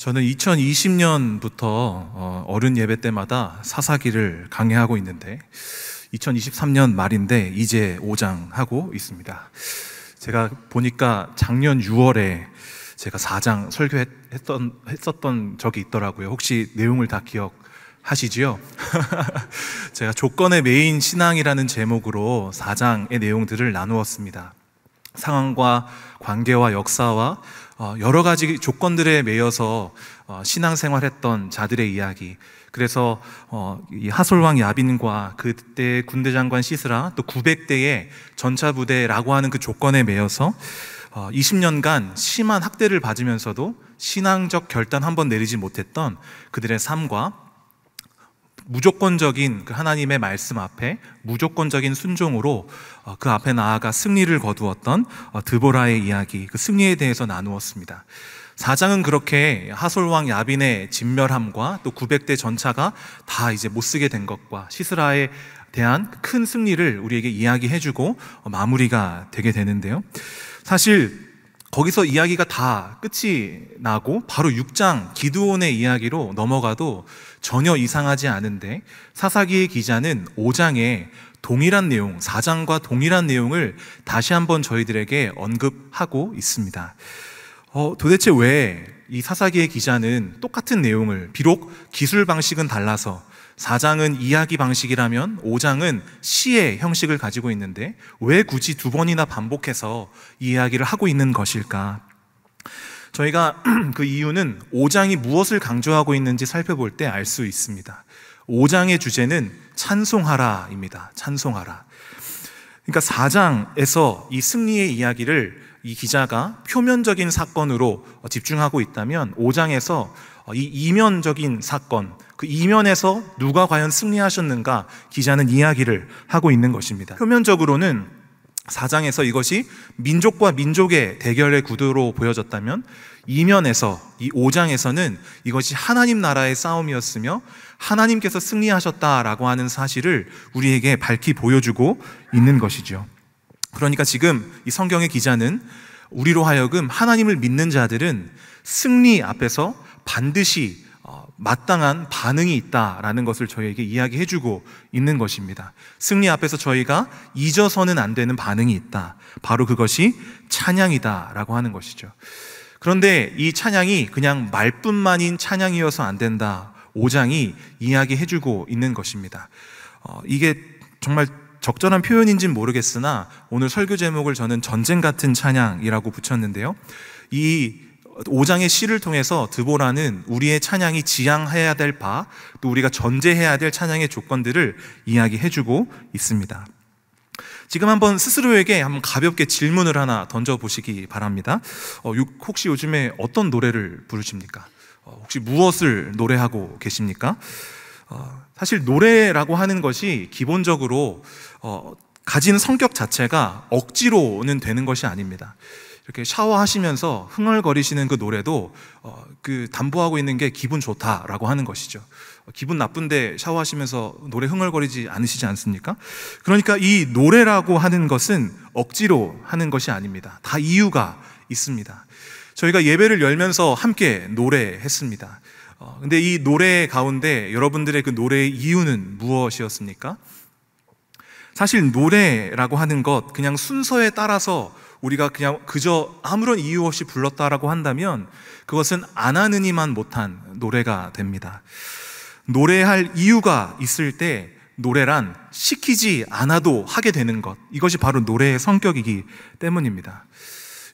저는 2020년부터 어, 어른 예배 때마다 사사기를 강해하고 있는데 2023년 말인데 이제 5장 하고 있습니다. 제가 보니까 작년 6월에 제가 4장 설교했던 했었던 적이 있더라고요. 혹시 내용을 다 기억하시지요? 제가 조건의 메인 신앙이라는 제목으로 4장의 내용들을 나누었습니다. 상황과 관계와 역사와 어, 여러 가지 조건들에 매여서 어, 신앙생활했던 자들의 이야기. 그래서 어, 하솔왕 야빈과 그때 군대 장관 시스라 또 900대의 전차 부대라고 하는 그 조건에 매여서 20년간 심한 학대를 받으면서도 신앙적 결단 한번 내리지 못했던 그들의 삶과 무조건적인 그 하나님의 말씀 앞에 무조건적인 순종으로 어, 그 앞에 나아가 승리를 거두었던 어, 드보라의 이야기, 그 승리에 대해서 나누었습니다. 4장은 그렇게 하솔왕 야빈의 진멸함과 또 900대 전차가 다 이제 못 쓰게 된 것과 시스라에 대한 큰 승리를 우리에게 이야기해주고 어, 마무리가 되게 되는데요. 사실 거기서 이야기가 다 끝이 나고 바로 6장 기드온의 이야기로 넘어가도 전혀 이상하지 않은데 사사기의 기자는 5장에 동일한 내용, 4장과 동일한 내용을 다시 한번 저희들에게 언급하고 있습니다. 어, 도대체 왜 이 사사기의 기자는 똑같은 내용을 비록 기술 방식은 달라서 4장은 이야기 방식이라면 5장은 시의 형식을 가지고 있는데 왜 굳이 두 번이나 반복해서 이야기를 하고 있는 것일까? 저희가 그 이유는 5장이 무엇을 강조하고 있는지 살펴볼 때 알 수 있습니다. 5장의 주제는 찬송하라입니다. 찬송하라. 그러니까 4장에서 이 승리의 이야기를 이 기자가 표면적인 사건으로 집중하고 있다면 5장에서 이 이면적인 사건, 그 이면에서 누가 과연 승리하셨는가 기자는 이야기를 하고 있는 것입니다. 표면적으로는 사장에서 이것이 민족과 민족의 대결의 구도로 보여졌다면 이면에서 이 5장에서는 이것이 하나님 나라의 싸움이었으며 하나님께서 승리하셨다라고 하는 사실을 우리에게 밝히 보여주고 있는 것이죠. 그러니까 지금 이 성경의 기자는 우리로 하여금 하나님을 믿는 자들은 승리 앞에서 반드시 어, 마땅한 반응이 있다라는 것을 저희에게 이야기해 주고 있는 것입니다. 승리 앞에서 저희가 잊어서는 안 되는 반응이 있다. 바로 그것이 찬양이다라고 하는 것이죠. 그런데 이 찬양이 그냥 말뿐만인 찬양이어서 안 된다. 5장이 이야기해 주고 있는 것입니다. 어, 이게 정말 적절한 표현인지는 모르겠으나 오늘 설교 제목을 저는 전쟁 같은 찬양이라고 붙였는데요. 이 5장의 시를 통해서 드보라는 우리의 찬양이 지향해야 될 바, 또 우리가 전제해야 될 찬양의 조건들을 이야기해주고 있습니다. 지금 한번 스스로에게 한번 가볍게 질문을 하나 던져보시기 바랍니다. 어, 혹시 요즘에 어떤 노래를 부르십니까? 어, 혹시 무엇을 노래하고 계십니까? 어, 사실 노래라고 하는 것이 기본적으로 어, 가진 성격 자체가 억지로는 되는 것이 아닙니다. 이렇게 샤워하시면서 흥얼거리시는 그 노래도 어, 그 담보하고 있는 게 기분 좋다라고 하는 것이죠. 어, 기분 나쁜데 샤워하시면서 노래 흥얼거리지 않으시지 않습니까? 그러니까 이 노래라고 하는 것은 억지로 하는 것이 아닙니다. 다 이유가 있습니다. 저희가 예배를 열면서 함께 노래했습니다. 어, 근데 이 노래 가운데 여러분들의 그 노래의 이유는 무엇이었습니까? 사실 노래라고 하는 것 그냥 순서에 따라서 우리가 그냥 그저 아무런 이유 없이 불렀다라고 한다면 그것은 안 하느니만 못한 노래가 됩니다. 노래할 이유가 있을 때 노래란 시키지 않아도 하게 되는 것. 이것이 바로 노래의 성격이기 때문입니다.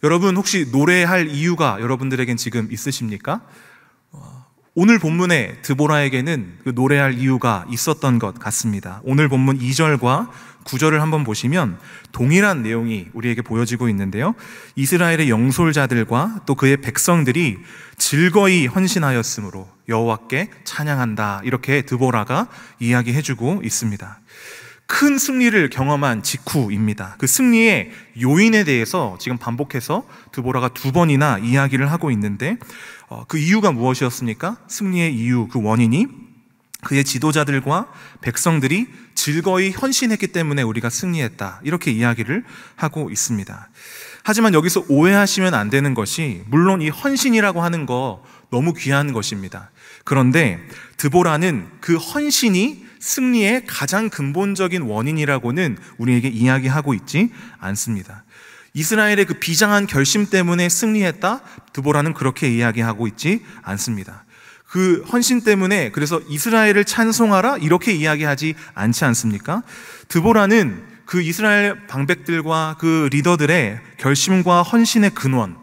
여러분 혹시 노래할 이유가 여러분들에겐 지금 있으십니까? 오늘 본문의 드보라에게는 그 노래할 이유가 있었던 것 같습니다. 오늘 본문 2절과 구절을 한번 보시면 동일한 내용이 우리에게 보여지고 있는데요. 이스라엘의 영솔자들과 또 그의 백성들이 즐거이 헌신하였으므로 여호와께 찬양한다. 이렇게 드보라가 이야기해 주고 있습니다. 큰 승리를 경험한 직후입니다. 그 승리의 요인에 대해서 지금 반복해서 드보라가 두 번이나 이야기를 하고 있는데 어, 그 이유가 무엇이었습니까? 승리의 이유, 그 원인이 그의 지도자들과 백성들이 즐거이 헌신했기 때문에 우리가 승리했다. 이렇게 이야기를 하고 있습니다. 하지만 여기서 오해하시면 안 되는 것이 물론 이 헌신이라고 하는 거 너무 귀한 것입니다. 그런데 드보라는 그 헌신이 승리의 가장 근본적인 원인이라고는 우리에게 이야기하고 있지 않습니다. 이스라엘의 그 비장한 결심 때문에 승리했다? 드보라는 그렇게 이야기하고 있지 않습니다. 그 헌신 때문에 그래서 이스라엘을 찬송하라 이렇게 이야기하지 않지 않습니까? 드보라는 그 이스라엘 방백들과 그 리더들의 결심과 헌신의 근원,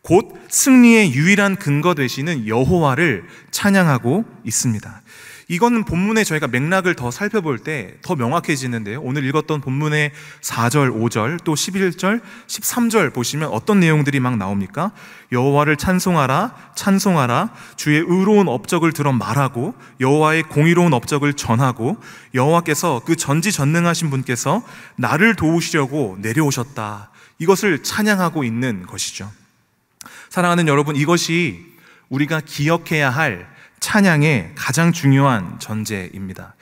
곧 승리의 유일한 근거 되시는 여호와를 찬양하고 있습니다. 이거는 본문에 저희가 맥락을 더 살펴볼 때 더 명확해지는데요. 오늘 읽었던 본문의 4절, 5절, 또 11절, 13절 보시면 어떤 내용들이 막 나옵니까? 여호와를 찬송하라, 찬송하라, 주의 의로운 업적을 들어 말하고 여호와의 공의로운 업적을 전하고 여호와께서 그 전지전능하신 분께서 나를 도우시려고 내려오셨다. 이것을 찬양하고 있는 것이죠. 사랑하는 여러분, 이것이 우리가 기억해야 할 찬양의 가장 중요한 전제입니다.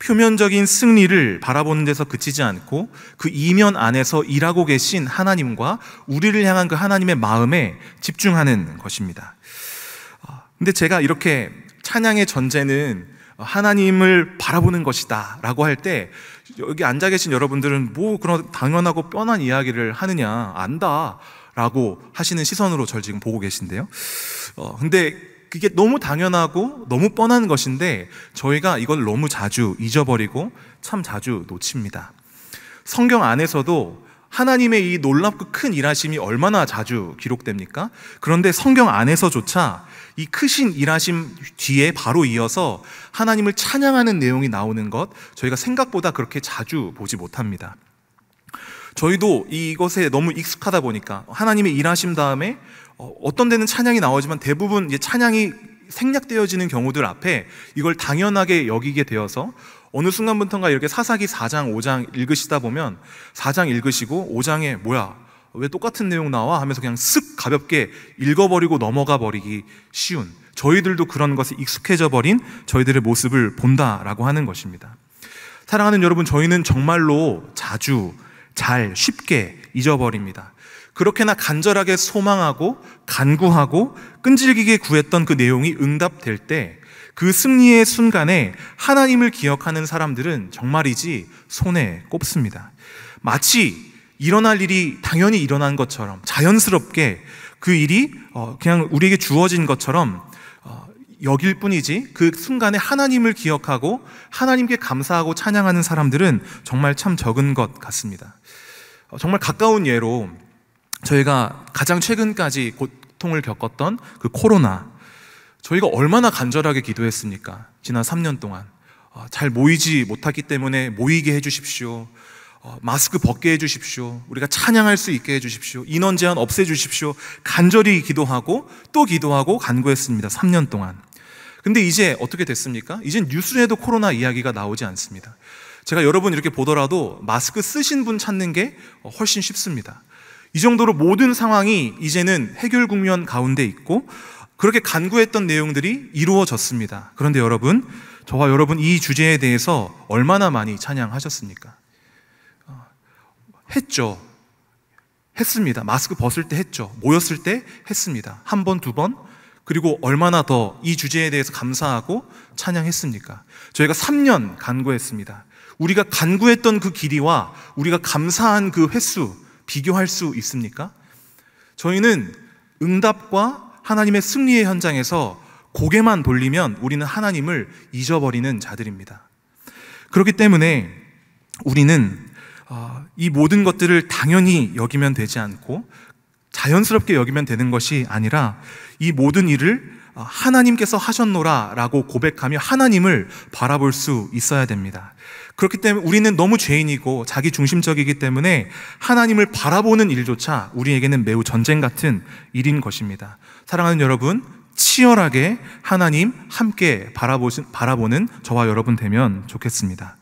표면적인 승리를 바라보는 데서 그치지 않고 그 이면 안에서 일하고 계신 하나님과 우리를 향한 그 하나님의 마음에 집중하는 것입니다. 아, 근데 제가 이렇게 찬양의 전제는 하나님을 바라보는 것이다 라고 할 때 여기 앉아 계신 여러분들은 뭐 그런 당연하고 뻔한 이야기를 하느냐 안다 라고 하시는 시선으로 저 지금 보고 계신데요. 어, 근데 그게 너무 당연하고 너무 뻔한 것인데 저희가 이걸 너무 자주 잊어버리고 참 자주 놓칩니다. 성경 안에서도 하나님의 이 놀랍고 큰 일하심이 얼마나 자주 기록됩니까? 그런데 성경 안에서조차 이 크신 일하심 뒤에 바로 이어서 하나님을 찬양하는 내용이 나오는 것 저희가 생각보다 그렇게 자주 보지 못합니다. 저희도 이것에 너무 익숙하다 보니까 하나님의 일하심 다음에 어, 어떤 데는 찬양이 나오지만 대부분 찬양이 생략되어지는 경우들 앞에 이걸 당연하게 여기게 되어서 어느 순간부터인가 이렇게 사사기 4장, 5장 읽으시다 보면 4장 읽으시고 5장에 뭐야? 왜 똑같은 내용 나와? 하면서 그냥 쓱 가볍게 읽어버리고 넘어가 버리기 쉬운 저희들도 그런 것에 익숙해져 버린 저희들의 모습을 본다라고 하는 것입니다. 사랑하는 여러분, 저희는 정말로 자주 잘 쉽게 잊어버립니다. 그렇게나 간절하게 소망하고 간구하고 끈질기게 구했던 그 내용이 응답될 때 그 승리의 순간에 하나님을 기억하는 사람들은 정말이지 손에 꼽습니다. 마치 일어날 일이 당연히 일어난 것처럼 자연스럽게 그 일이 어, 그냥 우리에게 주어진 것처럼 어, 여길 뿐이지 그 순간에 하나님을 기억하고 하나님께 감사하고 찬양하는 사람들은 정말 참 적은 것 같습니다. 어, 정말 가까운 예로 저희가 가장 최근까지 고통을 겪었던 그 코로나 저희가 얼마나 간절하게 기도했습니까? 지난 3년 동안 어, 잘 모이지 못하기 때문에 모이게 해주십시오. 어, 마스크 벗게 해주십시오. 우리가 찬양할 수 있게 해주십시오. 인원 제한 없애주십시오. 간절히 기도하고 또 기도하고 간구했습니다. 3년 동안. 근데 이제 어떻게 됐습니까? 이젠 뉴스에도 코로나 이야기가 나오지 않습니다. 제가 여러분 이렇게 보더라도 마스크 쓰신 분 찾는 게 훨씬 쉽습니다. 이 정도로 모든 상황이 이제는 해결 국면 가운데 있고 그렇게 간구했던 내용들이 이루어졌습니다. 그런데 여러분, 저와 여러분 이 주제에 대해서 얼마나 많이 찬양하셨습니까? 어, 했죠. 했습니다. 마스크 벗을 때 했죠. 모였을 때 했습니다. 한 번, 두 번. 그리고 얼마나 더 이 주제에 대해서 감사하고 찬양했습니까? 저희가 3년 간구했습니다. 우리가 간구했던 그 길이와 우리가 감사한 그 횟수, 비교할 수 있습니까? 저희는 응답과 하나님의 승리의 현장에서 고개만 돌리면 우리는 하나님을 잊어버리는 자들입니다. 그렇기 때문에 우리는 어, 이 모든 것들을 당연히 여기면 되지 않고 자연스럽게 여기면 되는 것이 아니라 이 모든 일을 어, 하나님께서 하셨노라 라고 고백하며 하나님을 바라볼 수 있어야 됩니다. 그렇기 때문에 우리는 너무 죄인이고 자기 중심적이기 때문에 하나님을 바라보는 일조차 우리에게는 매우 전쟁 같은 일인 것입니다. 사랑하는 여러분, 치열하게 하나님 함께 바라보신, 바라보는 저와 여러분 되면 좋겠습니다.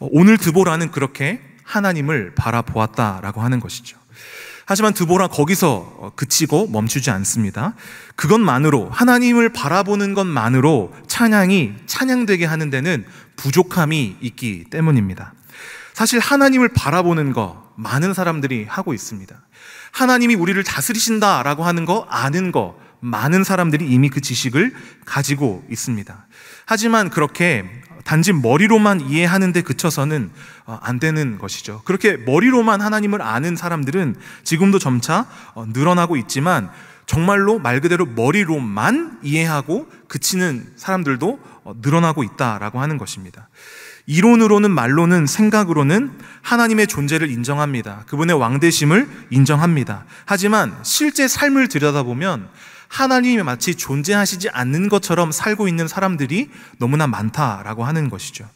어, 오늘 드보라는 그렇게 하나님을 바라보았다라고 하는 것이죠. 하지만 드보라 거기서 어, 그치고 멈추지 않습니다. 그것만으로 하나님을 바라보는 것만으로 찬양이 찬양되게 하는 데는 부족함이 있기 때문입니다. 사실 하나님을 바라보는 거 많은 사람들이 하고 있습니다. 하나님이 우리를 다스리신다라고 하는 거 아는 거 많은 사람들이 이미 그 지식을 가지고 있습니다. 하지만 그렇게 단지 머리로만 이해하는데 그쳐서는 어, 안 되는 것이죠. 그렇게 머리로만 하나님을 아는 사람들은 지금도 점차 어, 늘어나고 있지만 정말로 말 그대로 머리로만 이해하고 그치는 사람들도 어, 늘어나고 있다라고 하는 것입니다. 이론으로는 말로는 생각으로는 하나님의 존재를 인정합니다. 그분의 왕대심을 인정합니다. 하지만 실제 삶을 들여다보면 하나님이 마치 존재하시지 않는 것처럼 살고 있는 사람들이 너무나 많다라고 하는 것이죠.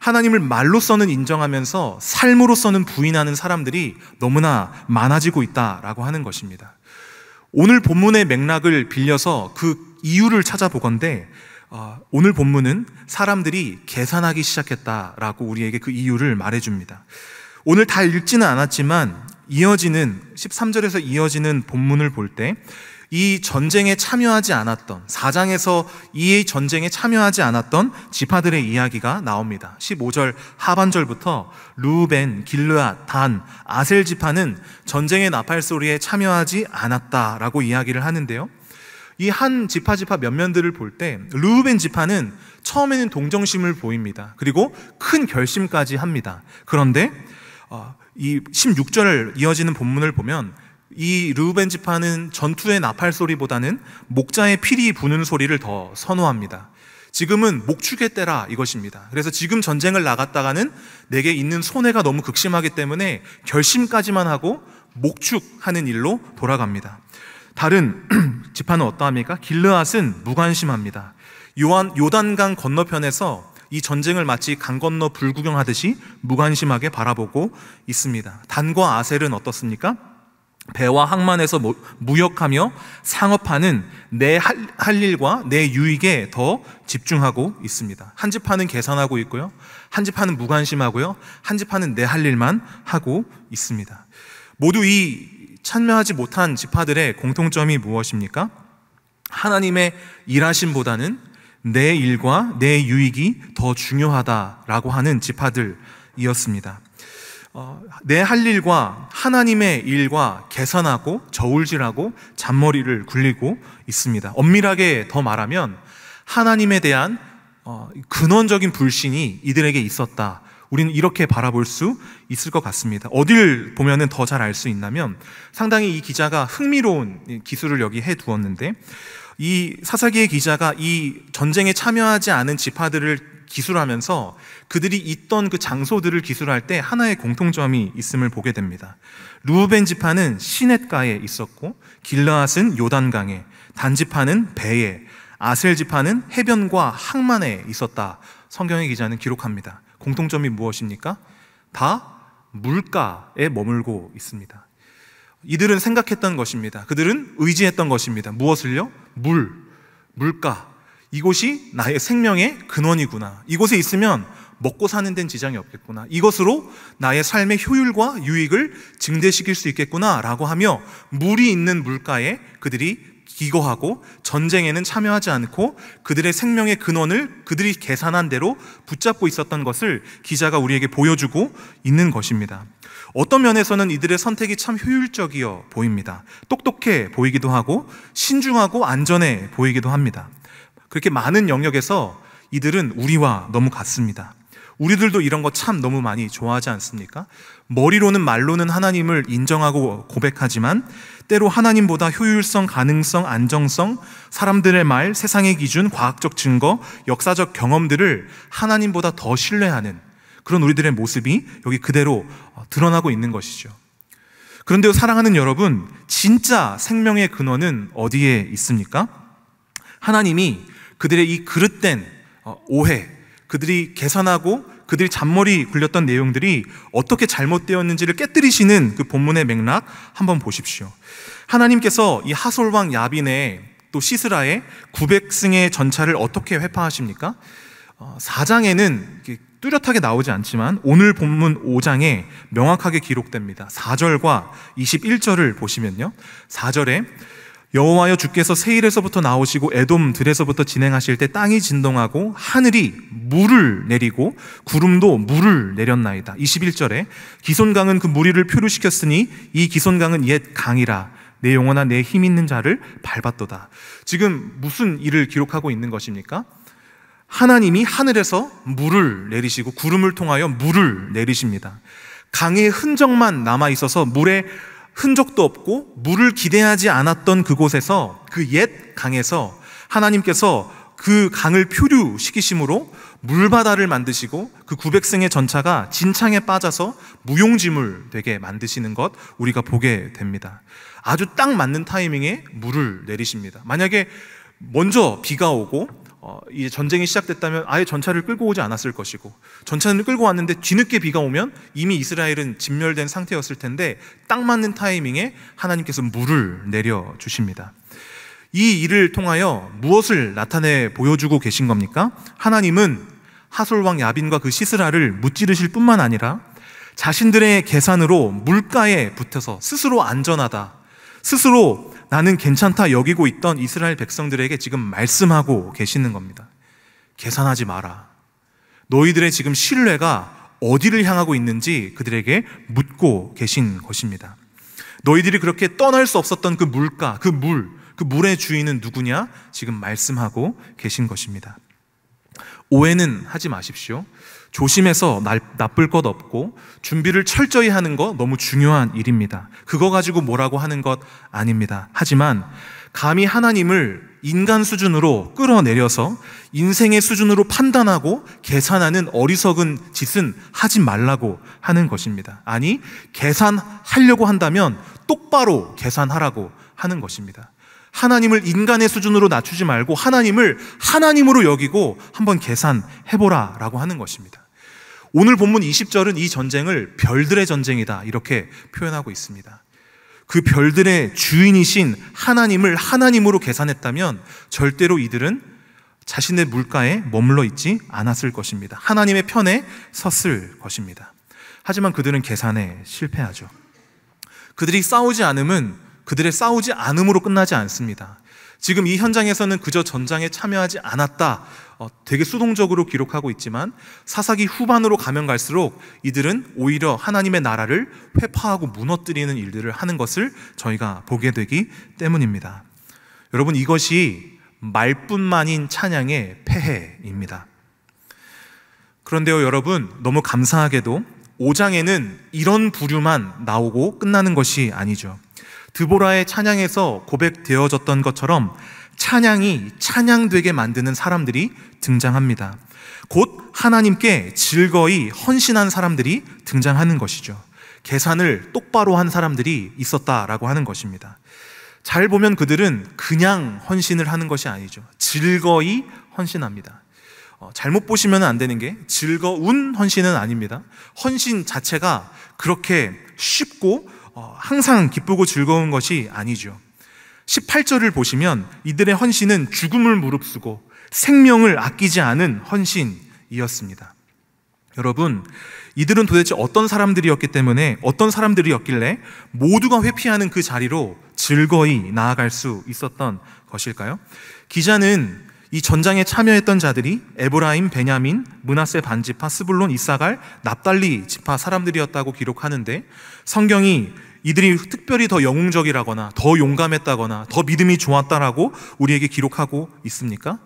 하나님을 말로서는 인정하면서 삶으로서는 부인하는 사람들이 너무나 많아지고 있다라고 하는 것입니다. 오늘 본문의 맥락을 빌려서 그 이유를 찾아보건데 어, 오늘 본문은 사람들이 계산하기 시작했다라고 우리에게 그 이유를 말해줍니다. 오늘 다 읽지는 않았지만 이어지는 13절에서 이어지는 본문을 볼때 이 전쟁에 참여하지 않았던 4장에서 이 전쟁에 참여하지 않았던 지파들의 이야기가 나옵니다. 15절 하반절부터 루벤, 길르아 단, 아셀 지파는 전쟁의 나팔 소리에 참여하지 않았다라고 이야기를 하는데요. 이 한 지파 지파 면면들을 볼 때 루벤 지파는 처음에는 동정심을 보입니다. 그리고 큰 결심까지 합니다. 그런데 어, 이 16절 이어지는 본문을 보면 이 르우벤 지파는 전투의 나팔 소리보다는 목자의 피리 부는 소리를 더 선호합니다. 지금은 목축의 때라 이것입니다. 그래서 지금 전쟁을 나갔다가는 내게 있는 손해가 너무 극심하기 때문에 결심까지만 하고 목축하는 일로 돌아갑니다. 다른 지파는 어떠합니까? 길르앗은 무관심합니다. 요한, 요단강 건너편에서 이 전쟁을 마치 강 건너 불구경하듯이 무관심하게 바라보고 있습니다. 단과 아셀은 어떻습니까? 배와 항만에서 무역하며 상업하는 내 할 일과 내 유익에 더 집중하고 있습니다. 한집 하는 계산하고 있고요. 한집 하는 무관심하고요. 한집 하는 내 할 일만 하고 있습니다. 모두 이 참여하지 못한 지파들의 공통점이 무엇입니까? 하나님의 일하심보다는 내 일과 내 유익이 더 중요하다라고 하는 지파들이었습니다. 어, 내할 일과 하나님의 일과 계산하고 저울질하고 잔머리를 굴리고 있습니다. 엄밀하게 더 말하면 하나님에 대한 어, 근원적인 불신이 이들에게 있었다. 우리는 이렇게 바라볼 수 있을 것 같습니다. 어딜 보면은 더 잘 알 수 있냐면 상당히 이 기자가 흥미로운 기술을 여기 해 두었는데 이 사사기의 기자가 이 전쟁에 참여하지 않은 지파들을 기술하면서 그들이 있던 그 장소들을 기술할 때 하나의 공통점이 있음을 보게 됩니다. 루벤 지파는 시냇가에 있었고 길라앗은 요단강에, 단 지파는 배에, 아셀 지파는 해변과 항만에 있었다. 성경의 기자는 기록합니다. 공통점이 무엇입니까? 다 물가에 머물고 있습니다. 이들은 생각했던 것입니다. 그들은 의지했던 것입니다. 무엇을요? 물, 물가, 이곳이 나의 생명의 근원이구나. 이곳에 있으면 먹고 사는 데는 지장이 없겠구나. 이것으로 나의 삶의 효율과 유익을 증대시킬 수 있겠구나라고 하며 물이 있는 물가에 그들이 기거하고 전쟁에는 참여하지 않고 그들의 생명의 근원을 그들이 계산한 대로 붙잡고 있었던 것을 기자가 우리에게 보여주고 있는 것입니다. 어떤 면에서는 이들의 선택이 참 효율적이어 보입니다. 똑똑해 보이기도 하고 신중하고 안전해 보이기도 합니다. 그렇게 많은 영역에서 이들은 우리와 너무 같습니다. 우리들도 이런 거 참 너무 많이 좋아하지 않습니까? 머리로는 말로는 하나님을 인정하고 고백하지만 때로 하나님보다 효율성, 가능성, 안정성, 사람들의 말, 세상의 기준, 과학적 증거, 역사적 경험들을 하나님보다 더 신뢰하는 그런 우리들의 모습이 여기 그대로 어, 드러나고 있는 것이죠. 그런데 사랑하는 여러분, 진짜 생명의 근원은 어디에 있습니까? 하나님이 그들의 이 그릇된 어, 오해, 그들이 계산하고 그들이 잔머리 굴렸던 내용들이 어떻게 잘못되었는지를 깨뜨리시는 그 본문의 맥락 한번 보십시오. 하나님께서 이 하솔왕 야빈의 또 시스라의 900승의 전차를 어떻게 회파하십니까? 4장에는 어, 뚜렷하게 나오지 않지만 오늘 본문 5장에 명확하게 기록됩니다. 4절과 21절을 보시면요. 4절에 여호와여 주께서 세일에서부터 나오시고 애돔들에서부터 진행하실 때 땅이 진동하고 하늘이 물을 내리고 구름도 물을 내렸나이다. 21절에 기손강은 그 무리를 표류시켰으니 이 기손강은 옛 강이라 내 영혼아 내힘 있는 자를 밟았도다. 지금 무슨 일을 기록하고 있는 것입니까? 하나님이 하늘에서 물을 내리시고 구름을 통하여 물을 내리십니다. 강의 흔적만 남아 있어서 물에 흔적도 없고 물을 기대하지 않았던 그곳에서 그 옛 강에서 하나님께서 그 강을 표류시키심으로 물바다를 만드시고 그 900승의 전차가 진창에 빠져서 무용지물 되게 만드시는 것 우리가 보게 됩니다. 아주 딱 맞는 타이밍에 물을 내리십니다. 만약에 먼저 비가 오고 어, 이제 전쟁이 시작됐다면 아예 전차를 끌고 오지 않았을 것이고 전차는 끌고 왔는데 뒤늦게 비가 오면 이미 이스라엘은 진멸된 상태였을 텐데 딱 맞는 타이밍에 하나님께서 물을 내려 주십니다. 이 일을 통하여 무엇을 나타내 보여주고 계신 겁니까? 하나님은 하솔왕 야빈과 그 시스라를 무찌르실 뿐만 아니라 자신들의 계산으로 물가에 붙어서 스스로 안전하다, 스스로 나는 괜찮다 여기고 있던 이스라엘 백성들에게 지금 말씀하고 계시는 겁니다. 계산하지 마라. 너희들의 지금 신뢰가 어디를 향하고 있는지 그들에게 묻고 계신 것입니다. 너희들이 그렇게 떠날 수 없었던 그 물가, 그 물, 그 물의 주인은 누구냐? 지금 말씀하고 계신 것입니다. 오해는 하지 마십시오. 조심해서 나쁠 것 없고 준비를 철저히 하는 거 너무 중요한 일입니다. 그거 가지고 뭐라고 하는 것 아닙니다. 하지만 감히 하나님을 인간 수준으로 끌어내려서 인생의 수준으로 판단하고 계산하는 어리석은 짓은 하지 말라고 하는 것입니다. 아니, 계산하려고 한다면 똑바로 계산하라고 하는 것입니다. 하나님을 인간의 수준으로 낮추지 말고 하나님을 하나님으로 여기고 한번 계산해보라 라고 하는 것입니다. 오늘 본문 20절은 이 전쟁을 별들의 전쟁이다 이렇게 표현하고 있습니다. 그 별들의 주인이신 하나님을 하나님으로 계산했다면 절대로 이들은 자신의 물가에 머물러 있지 않았을 것입니다. 하나님의 편에 섰을 것입니다. 하지만 그들은 계산에 실패하죠. 그들이 싸우지 않음은 그들의 싸우지 않음으로 끝나지 않습니다. 지금 이 현장에서는 그저 전장에 참여하지 않았다. 어, 되게 수동적으로 기록하고 있지만 사사기 후반으로 가면 갈수록 이들은 오히려 하나님의 나라를 회파하고 무너뜨리는 일들을 하는 것을 저희가 보게 되기 때문입니다. 여러분 이것이 말뿐만인 찬양의 폐해입니다. 그런데요, 여러분, 너무 감사하게도 5장에는 이런 부류만 나오고 끝나는 것이 아니죠. 드보라의 찬양에서 고백되어졌던 것처럼 찬양이 찬양되게 만드는 사람들이 등장합니다. 곧 하나님께 즐거이 헌신한 사람들이 등장하는 것이죠. 계산을 똑바로 한 사람들이 있었다라고 하는 것입니다. 잘 보면 그들은 그냥 헌신을 하는 것이 아니죠. 즐거이 헌신합니다. 어, 잘못 보시면 안 되는 게 즐거운 헌신은 아닙니다. 헌신 자체가 그렇게 쉽고 어, 항상 기쁘고 즐거운 것이 아니죠. 18절을 보시면 이들의 헌신은 죽음을 무릅쓰고 생명을 아끼지 않은 헌신이었습니다. 여러분, 이들은 도대체 어떤 사람들이었기 때문에 어떤 사람들이었길래 모두가 회피하는 그 자리로 즐거이 나아갈 수 있었던 것일까요? 기자는 이 전장에 참여했던 자들이 에브라임, 베냐민, 문하세 반지파, 스불론, 이사갈, 납달리 지파 사람들이었다고 기록하는데 성경이 이들이 특별히 더 영웅적이라거나 더 용감했다거나 더 믿음이 좋았다라고 우리에게 기록하고 있습니까?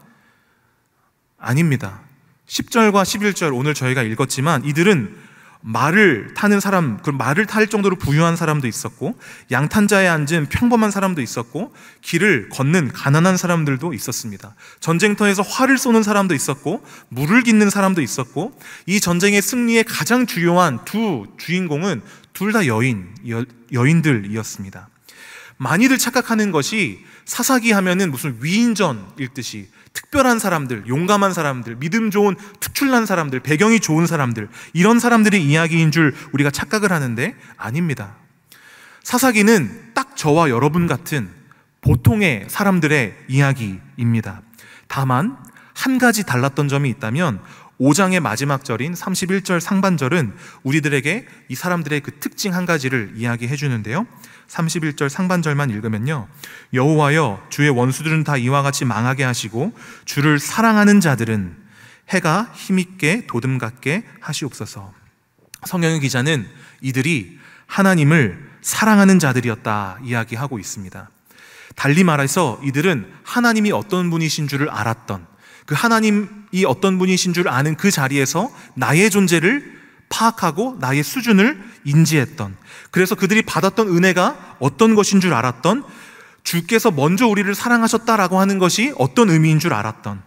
아닙니다. 10절과 11절 오늘 저희가 읽었지만 이들은 말을 타는 사람, 그 말을 탈 정도로 부유한 사람도 있었고 양탄자에 앉은 평범한 사람도 있었고 길을 걷는 가난한 사람들도 있었습니다. 전쟁터에서 활을 쏘는 사람도 있었고 물을 긷는 사람도 있었고 이 전쟁의 승리의 가장 주요한 두 주인공은 둘다 여인, 여, 여인들이었습니다. 많이들 착각하는 것이 사사기 하면은 무슨 위인전일 듯이 특별한 사람들, 용감한 사람들, 믿음 좋은 특출난 사람들, 배경이 좋은 사람들, 이런 사람들의 이야기인 줄 우리가 착각을 하는데 아닙니다. 사사기는 딱 저와 여러분 같은 보통의 사람들의 이야기입니다. 다만, 한 가지 달랐던 점이 있다면 5장의 마지막 절인 31절 상반절은 우리들에게 이 사람들의 그 특징 한 가지를 이야기해 주는데요. 31절 상반절만 읽으면요. 여호와여 주의 원수들은 다 이와 같이 망하게 하시고 주를 사랑하는 자들은 해가 힘있게 도듬 같게 하시옵소서. 성경의 기자는 이들이 하나님을 사랑하는 자들이었다 이야기하고 있습니다. 달리 말해서 이들은 하나님이 어떤 분이신 줄을 알았던 그 하나님이 어떤 분이신 줄 아는 그 자리에서 나의 존재를 파악하고 나의 수준을 인지했던 그래서 그들이 받았던 은혜가 어떤 것인 줄 알았던 주께서 먼저 우리를 사랑하셨다라고 하는 것이 어떤 의미인 줄 알았던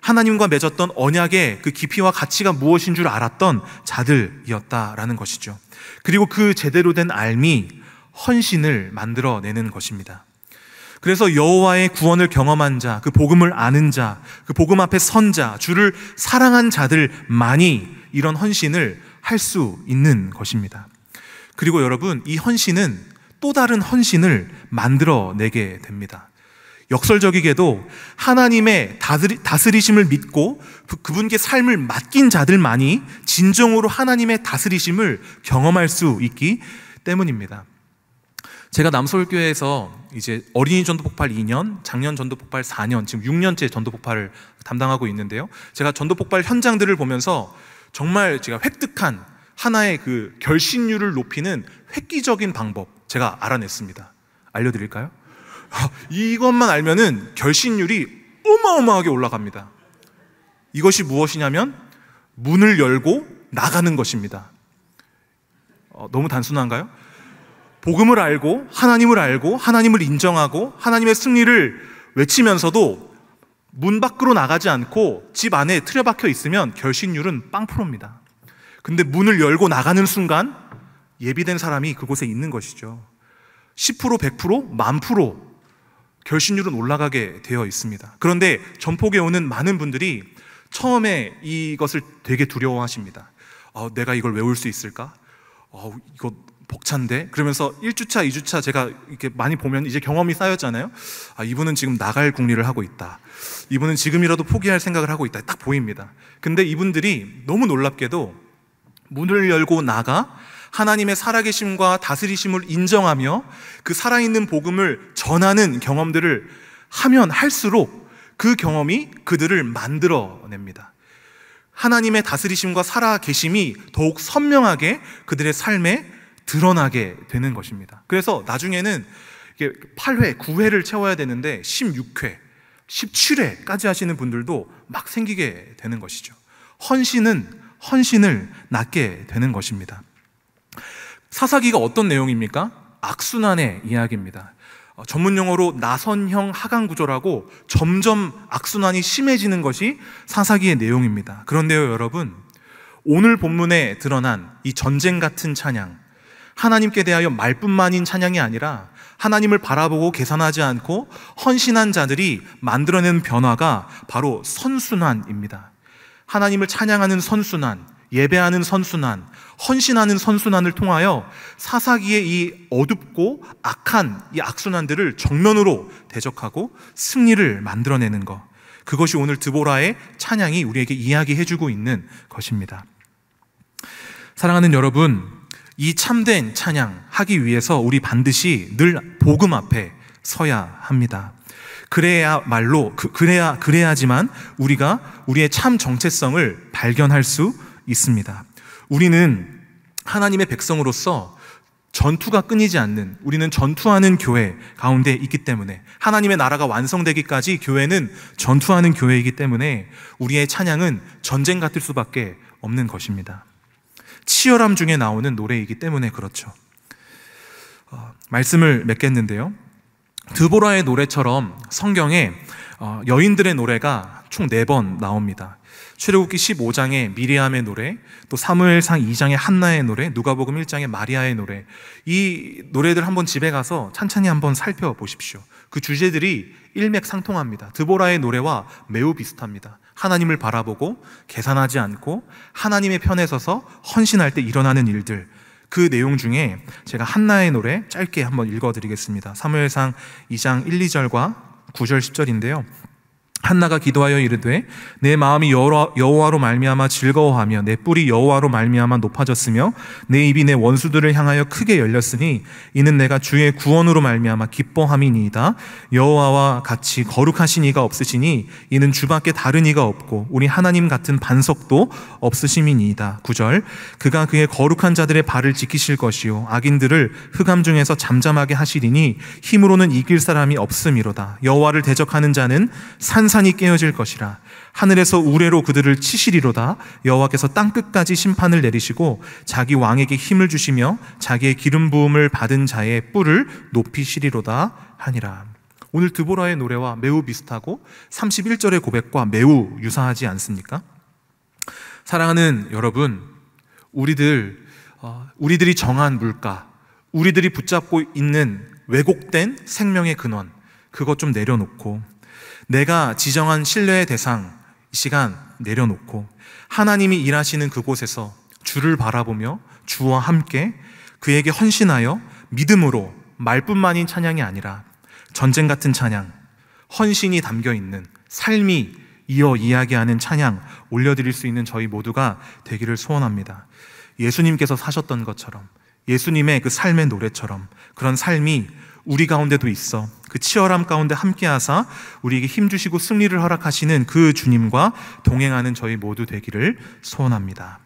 하나님과 맺었던 언약의 그 깊이와 가치가 무엇인 줄 알았던 자들이었다라는 것이죠. 그리고 그 제대로 된 알미 헌신을 만들어내는 것입니다. 그래서 여호와의 구원을 경험한 자, 그 복음을 아는 자, 그 복음 앞에 선 자, 주를 사랑한 자들만이 이런 헌신을 할 수 있는 것입니다. 그리고 여러분, 이 헌신은 또 다른 헌신을 만들어내게 됩니다. 역설적이게도 하나님의 다스리심을 믿고 그, 그분께 삶을 맡긴 자들만이 진정으로 하나님의 다스리심을 경험할 수 있기 때문입니다. 제가 남서울교회에서 이제 어린이 전도 폭발 2년, 작년 전도 폭발 4년, 지금 6년째 전도 폭발을 담당하고 있는데요. 제가 전도 폭발 현장들을 보면서 정말 제가 획득한 하나의 그 결신율을 높이는 획기적인 방법 제가 알아냈습니다. 알려드릴까요? 이것만 알면은 결신율이 어마어마하게 올라갑니다. 이것이 무엇이냐면 문을 열고 나가는 것입니다. 어, 너무 단순한가요? 복음을 알고 하나님을 알고 하나님을 인정하고 하나님의 승리를 외치면서도 문 밖으로 나가지 않고 집 안에 틀어박혀 있으면 결신율은 빵프로입니다. 근데 문을 열고 나가는 순간 예비된 사람이 그곳에 있는 것이죠. 10%, 100%, 만 프로 결신율은 올라가게 되어 있습니다. 그런데 전폭에 오는 많은 분들이 처음에 이것을 되게 두려워하십니다. 어, 내가 이걸 외울 수 있을까? 어, 이거 복찬데 그러면서 1주차, 2주차 제가 이렇게 많이 보면 이제 경험이 쌓였잖아요. 아, 이분은 지금 나갈 궁리를 하고 있다. 이분은 지금이라도 포기할 생각을 하고 있다. 딱 보입니다. 근데 이분들이 너무 놀랍게도 문을 열고 나가 하나님의 살아계심과 다스리심을 인정하며 그 살아있는 복음을 전하는 경험들을 하면 할수록 그 경험이 그들을 만들어냅니다. 하나님의 다스리심과 살아계심이 더욱 선명하게 그들의 삶에 드러나게 되는 것입니다. 그래서 나중에는 8회, 9회를 채워야 되는데 16회, 17회까지 하시는 분들도 막 생기게 되는 것이죠. 헌신은 헌신을 낳게 되는 것입니다. 사사기가 어떤 내용입니까? 악순환의 이야기입니다. 어, 전문 용어로 나선형 하강 구조라고 점점 악순환이 심해지는 것이 사사기의 내용입니다. 그런데요, 여러분. 오늘 본문에 드러난 이 전쟁 같은 찬양, 하나님께 대하여 말뿐만인 찬양이 아니라 하나님을 바라보고 계산하지 않고 헌신한 자들이 만들어낸 변화가 바로 선순환입니다. 하나님을 찬양하는 선순환, 예배하는 선순환, 헌신하는 선순환을 통하여 사사기의 이 어둡고 악한 이 악순환들을 정면으로 대적하고 승리를 만들어내는 것. 그것이 오늘 드보라의 찬양이 우리에게 이야기해주고 있는 것입니다. 사랑하는 여러분, 이 참된 찬양 하기 위해서 우리 반드시 늘 복음 앞에 서야 합니다. 그래야말로 그, 그래야 그래야지만 우리가 우리의 참 정체성을 발견할 수 있습니다. 우리는 하나님의 백성으로서 전투가 끊이지 않는 우리는 전투하는 교회 가운데 있기 때문에 하나님의 나라가 완성되기까지 교회는 전투하는 교회이기 때문에 우리의 찬양은 전쟁 같을 수밖에 없는 것입니다. 치열함 중에 나오는 노래이기 때문에 그렇죠. 어, 말씀을 맺겠는데요. 드보라의 노래처럼 성경에 어, 여인들의 노래가 총 네 번 나옵니다. 출애굽기 15장에 미리암의 노래, 또 사무엘상 2장에 한나의 노래, 누가복음 1장에 마리아의 노래. 이 노래들 한번 집에 가서 찬찬히 한번 살펴보십시오. 그 주제들이 일맥상통합니다. 드보라의 노래와 매우 비슷합니다. 하나님을 바라보고 계산하지 않고 하나님의 편에 서서 헌신할 때 일어나는 일들 그 내용 중에 제가 한나의 노래 짧게 한번 읽어드리겠습니다. 사무엘상 2장 1, 2절과 9절, 10절인데요. 한나가 기도하여 이르되 내 마음이 여호와로 말미암아 즐거워하며 내 뿔이 여호와로 말미암아 높아졌으며 내 입이 내 원수들을 향하여 크게 열렸으니 이는 내가 주의 구원으로 말미암아 기뻐함이니이다 여호와와 같이 거룩하신 이가 없으시니 이는 주밖에 다른 이가 없고 우리 하나님 같은 반석도 없으심이니이다 9절 그가 그의 거룩한 자들의 발을 지키실 것이요 악인들을 흑암 중에서 잠잠하게 하시리니 힘으로는 이길 사람이 없음이로다 여호와를 대적하는 자는 산 화산이 깨어질 것이라 하늘에서 우레로 그들을 치시리로다 여호와께서 땅 끝까지 심판을 내리시고 자기 왕에게 힘을 주시며 자기의 기름 부음을 받은 자의 뿔을 높이시리로다 하니라 오늘 드보라의 노래와 매우 비슷하고 31절의 고백과 매우 유사하지 않습니까? 사랑하는 여러분 우리들 어, 우리들이 정한 물가 우리들이 붙잡고 있는 왜곡된 생명의 근원 그것 좀 내려놓고 내가 지정한 신뢰의 대상, 이 시간 내려놓고 하나님이 일하시는 그곳에서 주를 바라보며 주와 함께 그에게 헌신하여 믿음으로 말뿐만인 찬양이 아니라 전쟁 같은 찬양, 헌신이 담겨 있는 삶이 이어 이야기하는 찬양 올려드릴 수 있는 저희 모두가 되기를 소원합니다. 예수님께서 사셨던 것처럼 예수님의 그 삶의 노래처럼 그런 삶이 우리 가운데도 있어 그 치열함 가운데 함께하사 우리에게 힘 주시고 승리를 허락하시는 그 주님과 동행하는 저희 모두 되기를 소원합니다.